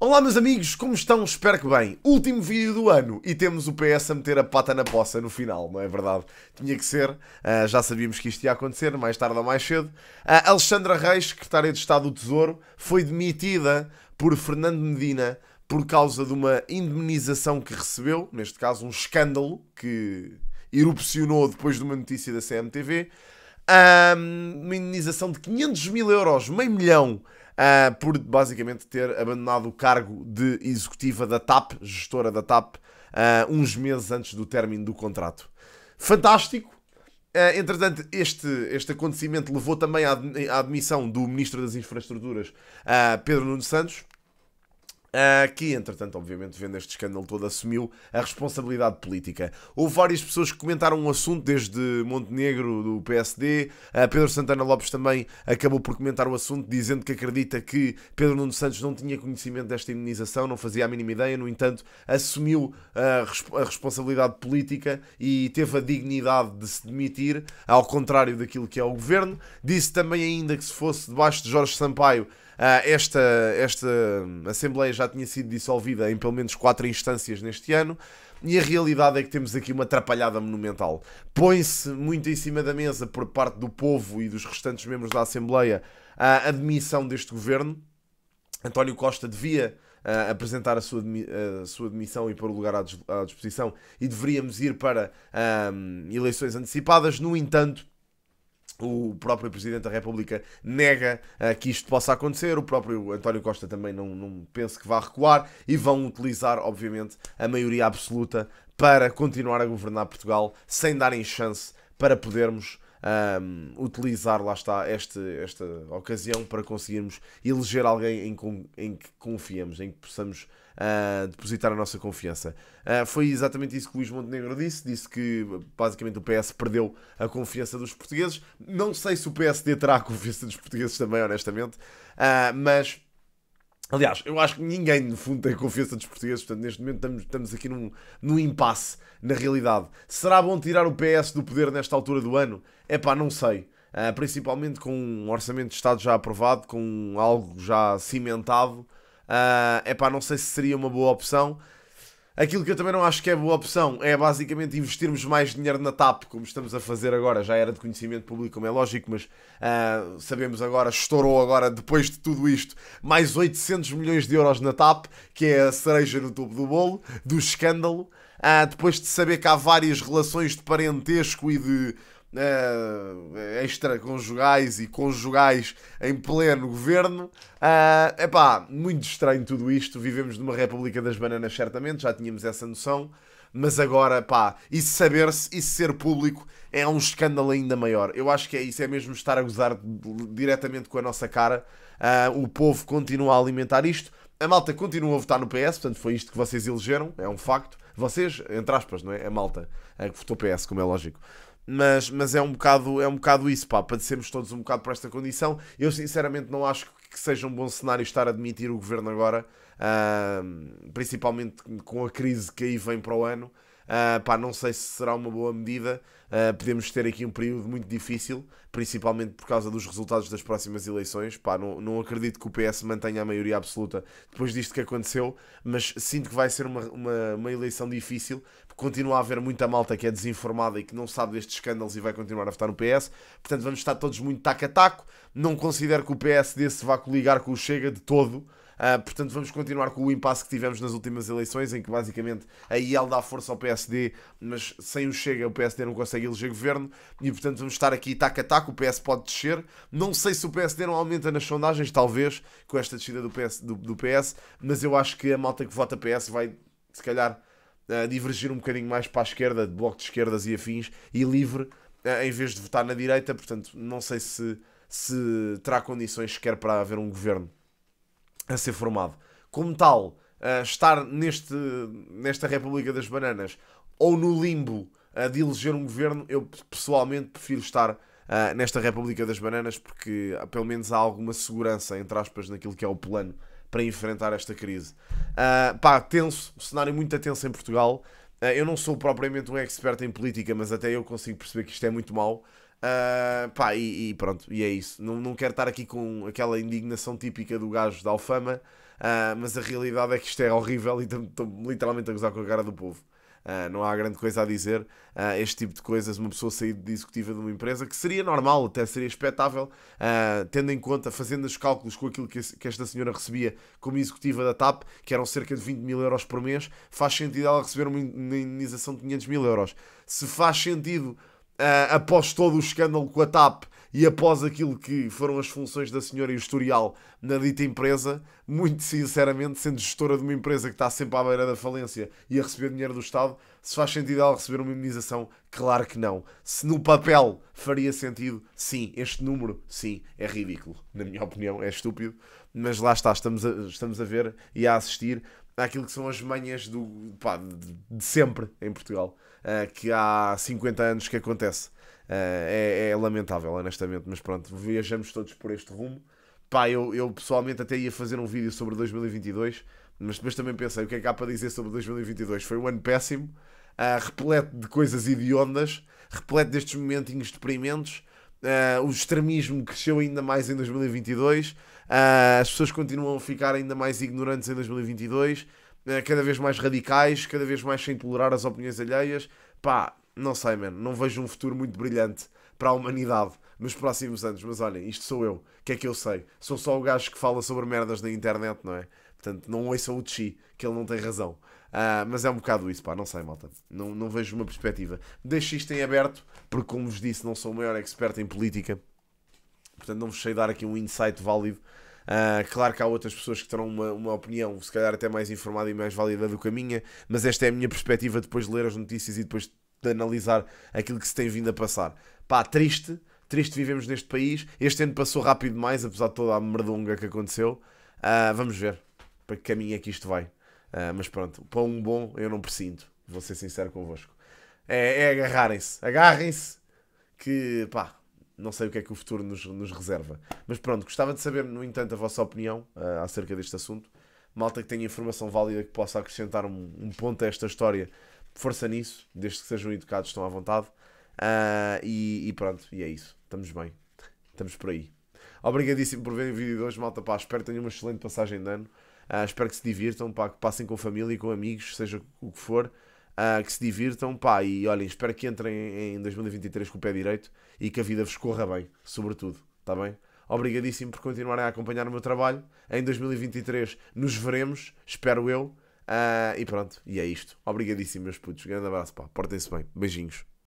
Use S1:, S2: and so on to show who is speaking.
S1: Olá meus amigos, como estão? Espero que bem. Último vídeo do ano e temos o PS a meter a pata na poça no final, não é verdade? Tinha que ser, uh, já sabíamos que isto ia acontecer, mais tarde ou mais cedo. A uh, Alexandra Reis, secretária de Estado do Tesouro, foi demitida por Fernando Medina por causa de uma indemnização que recebeu, neste caso um escândalo que erupcionou depois de uma notícia da CMTV, um, ah, uma indemnização de 500 mil euros, meio milhão, uh, por basicamente ter abandonado o cargo de executiva da TAP, gestora da TAP, uh, uns meses antes do término do contrato. Fantástico! Uh, entretanto, este, este acontecimento levou também à, admissão do Ministro das Infraestruturas, Pedro Nuno Santos, que, entretanto, obviamente, vendo este escândalo todo, assumiu a responsabilidade política. Houve várias pessoas que comentaram o um assunto, desde Montenegro, do PSD, Pedro Santana Lopes também acabou por comentar o assunto, dizendo que acredita que Pedro Nuno Santos não tinha conhecimento desta imunização não fazia a mínima ideia, no entanto, assumiu ah, a responsabilidade política e teve a dignidade de se demitir, ao contrário daquilo que é o governo. Disse também ainda que se fosse debaixo de Jorge Sampaio, ah, esta, esta Assembleia já tinha sido dissolvida em pelo menos quatro instâncias neste ano. E a realidade é que temos aqui uma atrapalhada monumental. Põe-se muito em cima da mesa, por parte do povo e dos restantes membros da Assembleia, a admissão deste governo. António Costa devia uh, apresentar a sua, a sua demissão e pôr o lugar à, à disposição e deveríamos ir para ah, eleições antecipadas. No entanto, o próprio Presidente da República nega uh, que isto possa acontecer, o próprio António Costa também não, não penso que vá recuar e vão utilizar, obviamente, a maioria absoluta para continuar a governar Portugal sem darem chance para podermos um, utilizar, lá está, este, esta ocasião para conseguirmos eleger alguém em, em que confiamos, em que possamos uh, depositar a nossa confiança. Uh, foi exatamente isso que o Luís Montenegro disse, disse que basicamente o PS perdeu a confiança dos portugueses. Não sei se o PSD terá a confiança dos portugueses também, honestamente, uh, mas Aliás, eu acho que ninguém, no fundo, tem confiança dos portugueses, portanto, neste momento estamos, estamos aqui num, num impasse, na realidade. Será bom tirar o PS do poder nesta altura do ano? É pá, não sei. Uh, principalmente com um orçamento de Estado já aprovado, com algo já cimentado. É uh, ah, pá, não sei se seria uma boa opção. Aquilo que eu também não acho que é boa opção é basicamente investirmos mais dinheiro na TAP, como estamos a fazer agora. Já era de conhecimento público, como é lógico, mas uh, sabemos agora, estourou agora, depois de tudo isto, mais 800 milhões de euros na TAP, que é a cereja no topo do bolo, do escândalo. Uh, depois de saber que há várias relações de parentesco e de uh, extraconjugais e conjugais em pleno governo. Uh, eh, pá muito estranho tudo isto. Vivemos numa República das Bananas, certamente, já tínhamos essa noção. Mas agora, pá, isso saber-se, isso ser público é um escândalo ainda maior. Eu acho que é isso, é mesmo estar a gozar diretamente com a nossa cara. Uh, o povo continua a alimentar isto. A malta continua a votar no PS, portanto foi isto que vocês elegeram, é um facto. Vocês, entre aspas, não é? A malta é que votou PS, como é lógico. Mas, mas é, um bocado, é um bocado isso, pá. Padecemos todos um bocado por esta condição. Eu, sinceramente, não acho que seja um bom cenário estar a admitir o governo agora, uh, principalmente com a crise que aí vem para o ano. Uh, pá, não sei se será uma boa medida. Uh, podemos ter aqui um período muito difícil, principalmente por causa dos resultados das próximas eleições. Pá, não, não acredito que o PS mantenha a maioria absoluta depois disto que aconteceu, mas sinto que vai ser uma, uma, uma eleição difícil. Continua a haver muita malta que é desinformada e que não sabe destes escândalos e vai continuar a votar no PS. Portanto, vamos estar todos muito taco a taco. Não considero que o PSD se vá coligar com o Chega de todo. Uh, portanto, vamos continuar com o impasse que tivemos nas últimas eleições, em que basicamente a IEL dá força ao PSD, mas sem o Chega o PSD não consegue eleger governo, e portanto vamos estar aqui tac a tac, o PS pode descer. Não sei se o PSD não aumenta nas sondagens, talvez, com esta descida do PS, do, do PS mas eu acho que a malta que vota PS vai, se calhar, uh, divergir um bocadinho mais para a esquerda, de bloco de esquerdas e afins, e livre, uh, em vez de votar na direita, portanto não sei se, se terá condições sequer para haver um governo a ser formado. Como tal, uh, estar neste, nesta República das Bananas ou no limbo uh, de eleger um governo, eu pessoalmente prefiro estar Uh, nesta República das Bananas, porque ah, pelo menos há alguma segurança, entre aspas, naquilo que é o plano para enfrentar esta crise. Uh, pá, tenso, cenário é muito tenso em Portugal. Uh, eu não sou propriamente um expert em política, mas até eu consigo perceber que isto é muito mau. Uh, pá, e, e, pronto, e é isso. Não, não quero estar aqui com aquela indignação típica do gajo da Alfama, uh, mas a realidade é que isto é horrível e estou literalmente a gozar com a cara do povo. Uh, não há grande coisa a dizer. Uh, este tipo de coisas, uma pessoa sair de executiva de uma empresa, que seria normal, até seria expectável, uh, tendo em conta, fazendo os cálculos com aquilo que, que, esta senhora recebia como executiva da TAP, que eram cerca de 20 mil euros por mês, faz sentido ela receber uma indenização de 500 mil euros. Se faz sentido uh, após todo o escândalo com a TAP e após aquilo que foram as funções da senhora e o historial na dita empresa, muito sinceramente, sendo gestora de uma empresa que está sempre à beira da falência e a receber dinheiro do Estado, se faz sentido ela receber uma imunização? Claro que não. Se no papel faria sentido, sim. Este número, sim, é ridículo. Na minha opinião, é estúpido. Mas lá está, estamos a, estamos a ver e a assistir àquilo que são as manhas do, pá, de, de sempre em Portugal. Eh, que há 50 anos que acontece. Eh, é, é, lamentável, honestamente, mas pronto, viajamos todos por este rumo. Pá, eu, eu pessoalmente até ia fazer um vídeo sobre 2022, mas depois também pensei o que é que há para dizer sobre 2022. Foi um ano péssimo, uh, repleto de coisas hediondas, repleto destes momentinhos deprimentos. Uh, o extremismo cresceu ainda mais em 2022, uh, as pessoas continuam a ficar ainda mais ignorantes em 2022 né, cada vez mais radicais, cada vez mais sem tolerar as opiniões alheias. Pá, não sei, mano. Não vejo um futuro muito brilhante para a humanidade nos próximos anos. Mas olhem, isto sou eu. O que é que eu sei? Sou só o gajo que fala sobre merdas na internet, não é? Portanto, não ouçam o Chi, que ele não tem razão. Uh, mas é um bocado isso, pá, não sei, malta. Não, não vejo uma perspectiva. Deixo isto em aberto, porque, como vos disse, não sou o maior expert em política. Portanto, não vos sei dar aqui um insight válido. Uh, claro que há outras pessoas que terão uma, uma opinião, se calhar até mais informada e mais válida do que a minha, mas esta é a minha perspectiva depois de ler as notícias e depois de analisar aquilo que se tem vindo a passar. Pá, triste, triste vivemos neste país. Este ano passou rápido demais, apesar de toda a merdonga que aconteceu. Uh, vamos ver para que caminho é que isto vai. Uh, mas pronto, para um bom eu não precinto. vou ser sincero convosco. É, é agarrarem-se, agarrem-se, que pá, não sei o que é que o futuro nos, nos reserva. Mas pronto, gostava de saber, no entanto, a vossa opinião uh, acerca deste assunto. Malta que tenha informação válida que possa acrescentar um, um ponto a esta história, força nisso, desde que sejam educados, estão à vontade. Uh, e, e, pronto, e é isso. Estamos bem. Estamos por aí. Obrigadíssimo por verem o vídeo de hoje, malta. Pá, espero que tenham uma excelente passagem de ano. Uh, espero que se divirtam, pá, que passem com família, com amigos, seja o que for uh, que se divirtam, pá, e olhem, espero que entrem em 2023 com o pé direito e que a vida vos corra bem, sobretudo, está bem? Obrigadíssimo por continuarem a acompanhar o meu trabalho. Em 2023 nos veremos, espero eu. Uh, e pronto, e é isto. Obrigadíssimo, meus putos. Grande abraço, pá. Portem-se bem. Beijinhos.